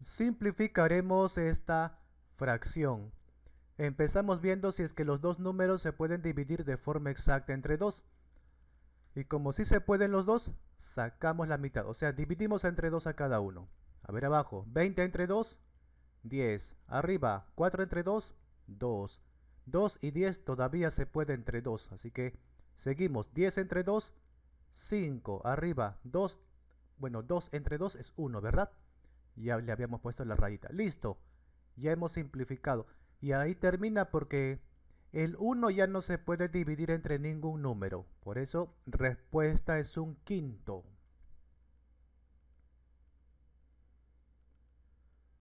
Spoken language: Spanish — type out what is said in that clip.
Simplificaremos esta fracción. Empezamos viendo si es que los dos números se pueden dividir de forma exacta entre 2. Y como sí se pueden los dos, sacamos la mitad. O sea, dividimos entre 2 a cada uno. A ver abajo, 20 entre 2, 10. Arriba, 4 entre 2, 2. 2 y 10 todavía se puede entre 2, así que seguimos. 10 entre 2, 5. Arriba, 2. Bueno, 2 entre 2 es 1, ¿verdad? ya le habíamos puesto la rayita. Listo, ya hemos simplificado. Y ahí termina porque el 1 ya no se puede dividir entre ningún número. Por eso respuesta es un quinto.